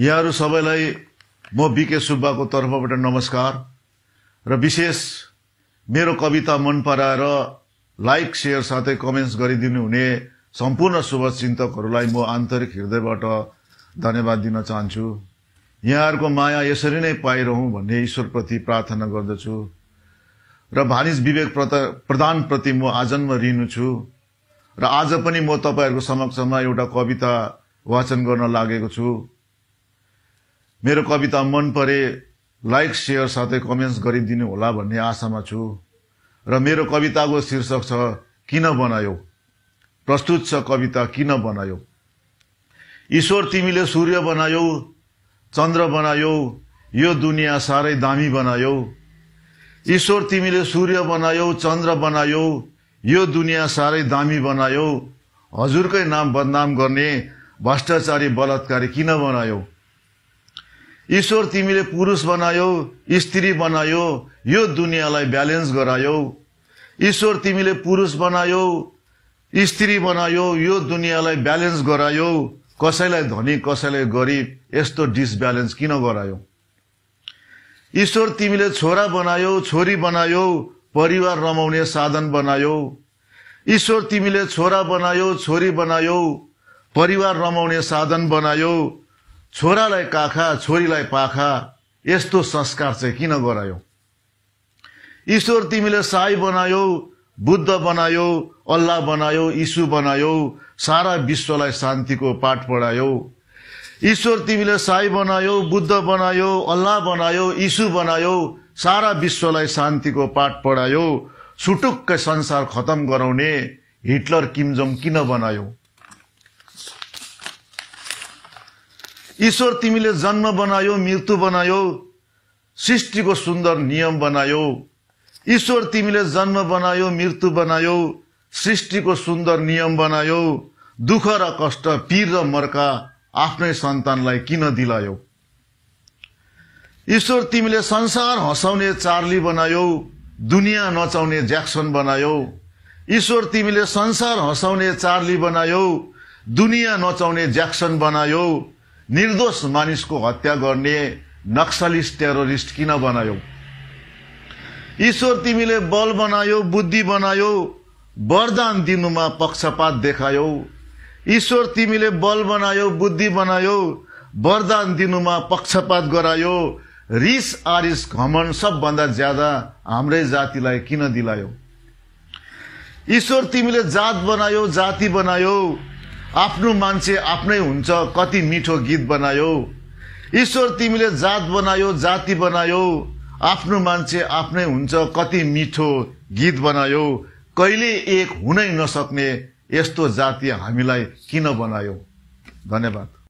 यहाँहरू सबैलाई म बिके सुब्बाको तर्फबाट नमस्कार र विशेष मेरो कविता मन पराएर लाइक सेयर साथै कमेन्ट्स गरिदिनु हुने सम्पूर्ण शुभचिन्तकहरूलाई म आन्तरिक हृदयबाट धन्यवाद दिन चाहन्छु यहाँहरूको माया यसरी नै पाइरहँ भन्ने ईश्वरप्रति प्रार्थना गर्दछु र भानिज विवेक प्रधानप्रति म आजन्म रिनु छु र आज पनि म तपाईँहरूको समक्षमा एउटा कविता वाचन गर्न लागेको छु मेरो कविता मन परे लाइक सेयर साथै कमेन्ट्स गरिदिनु होला भन्ने आशामा छु र मेरो कविताको शीर्षक छ किन बनायो प्रस्तुत छ कविता किन बनायो ईश्वर तिमीले सूर्य बनायौ चन्द्र बनायौ यो दुनियाँ साह्रै दामी बनायौ ईश्वर तिमीले सूर्य बनायौ चन्द्र बनायौ यो दुनियाँ साह्रै दामी बनायौ हजुरकै नाम बदनाम गर्ने भ्रष्टाचारी बलात्कारी किन बनायौ ईश्वर तिमीले पुरुष बनायौ स्त्री बनायो यो दुनियाँलाई ब्यालेन्स गरायौ ईश्वर तिमीले पुरुष बनायो स्त्री बनायो यो दुनियाँलाई ब्यालेन्स गरायौ कसैलाई धनी कसैलाई गरिब यस्तो डिसब्यालेन्स किन गरायौ ईश्वर तिमीले छोरा बनायो छोरी बनायो परिवार रमाउने साधन बनायो ईश्वर तिमीले छोरा बनायो छोरी बनायो परिवार रमाउने साधन बनायो छोरालाई काखा छोरीलाई पाखा यस्तो संस्कार चाहिँ किन गरायौ ईश्वर तिमीले साई बनायौ बुद्ध बनायौ अल्लाह बनायो यीशु बनायौ सारा विश्वलाई शान्तिको पाठ पढायौ ईश्वर तिमीले साई बनायौ बुद्ध बनायो अल्लाह बनायो यीशु बनायौ सारा विश्वलाई शान्तिको पाठ पढायो सुटुक्कै संसार खतम गराउने हिटलर किमजोङ किन बनायौ ईश्वर तिमीले जन्म बनायो मृत्यु बनायो सृष्टिको सुन्दर नियम बनायो ईश्वर तिमीले जन्म बनायो मृत्यु बनायो सृष्टिको सुन्दर नियम बनायो दुःख र कष्ट पीर र मर्का आफ्नै सन्तानलाई किन दिलायो ईश्वर तिमीले संसार हँसाउने चार्ली बनायो दुनियाँ नचाउने ज्याक्सन बनायो ईश्वर तिमीले संसार हँसाउने चार्ली बनायो दुनियाँ नचाउने ज्याक्सन बनायो निर्दोष मानिसको हत्या गर्ने नक्सलिस्ट टेरोरिस्ट किन बनायो ईश्वर तिमीले बल बनायो बुद्धि बनायो वरदान दिनुमा पक्षपात देखायौ ईश्वर तिमीले बल बनायो बुद्धि बनायो वरदान दिनुमा पक्षपात गरायो रिस आरिस घमन सबभन्दा ज्यादा हाम्रै जातिलाई किन दिलायो ईश्वर तिमीले जात बनायो जाति बनायो आफ्नो मान्छे आफ्नै हुन्छ कति मिठो गीत बनायो ईश्वर तिमीले जात बनायो जाति बनायो आफ्नो मान्छे आफ्नै हुन्छ कति मिठो गीत बनायो कहिले एक हुनै नसक्ने यस्तो जाति हामीलाई किन बनायो धन्यवाद